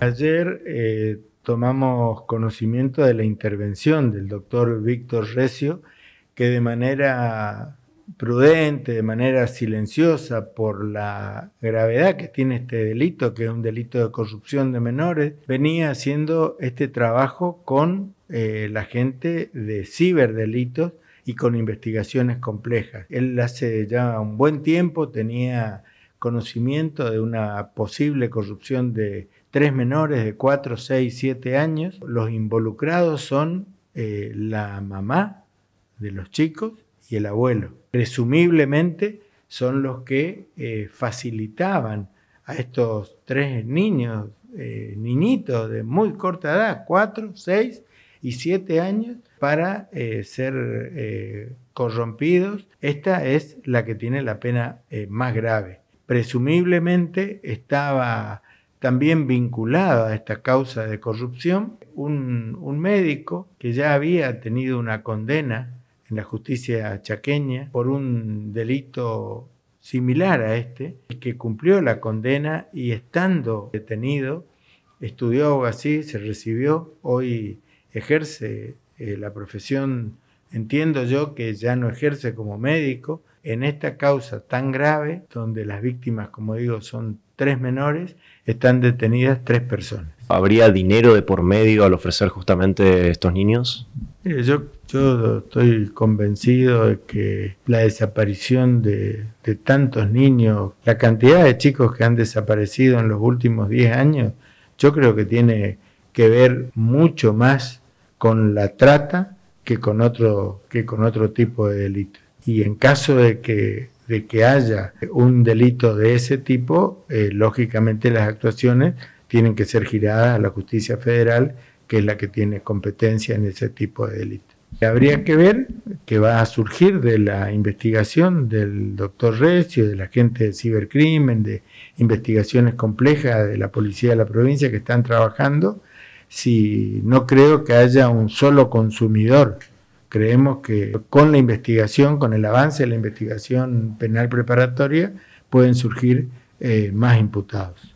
Ayer eh, tomamos conocimiento de la intervención del doctor Víctor Recio, que de manera prudente, de manera silenciosa por la gravedad que tiene este delito, que es un delito de corrupción de menores, venía haciendo este trabajo con eh, la gente de ciberdelitos y con investigaciones complejas. Él hace ya un buen tiempo tenía conocimiento de una posible corrupción de tres menores de 4, 6, 7 años. Los involucrados son eh, la mamá de los chicos y el abuelo. Presumiblemente son los que eh, facilitaban a estos tres niños, eh, niñitos de muy corta edad, 4, 6 y 7 años, para ser corrompidos. Esta es la que tiene la pena más grave presumiblemente estaba también vinculado a esta causa de corrupción un, médico que ya había tenido una condena en la justicia chaqueña por un delito similar a este, que cumplió la condena y estando detenido, estudió así, se recibió, hoy ejerce eh, la profesión, entiendo yo que ya no ejerce como médico, en esta causa tan grave, donde las víctimas, como digo, son tres menores, están detenidas tres personas. ¿Habría dinero de por medio al ofrecer justamente estos niños? Eh, yo, estoy convencido de que la desaparición de, tantos niños, la cantidad de chicos que han desaparecido en los últimos 10 años, yo creo que tiene que ver mucho más con la trata que con otro, que con otro tipo de delitos y en caso de que, de que haya un delito de ese tipo, eh, lógicamente las actuaciones tienen que ser giradas a la justicia federal, que es la que tiene competencia en ese tipo de delito. Habría que ver que va a surgir de la investigación del doctor Recio, de la gente de cibercrimen, de investigaciones complejas de la policía de la provincia que están trabajando, si no creo que haya un solo consumidor Creemos que con la investigación, con el avance de la investigación penal preparatoria, pueden surgir eh, más imputados.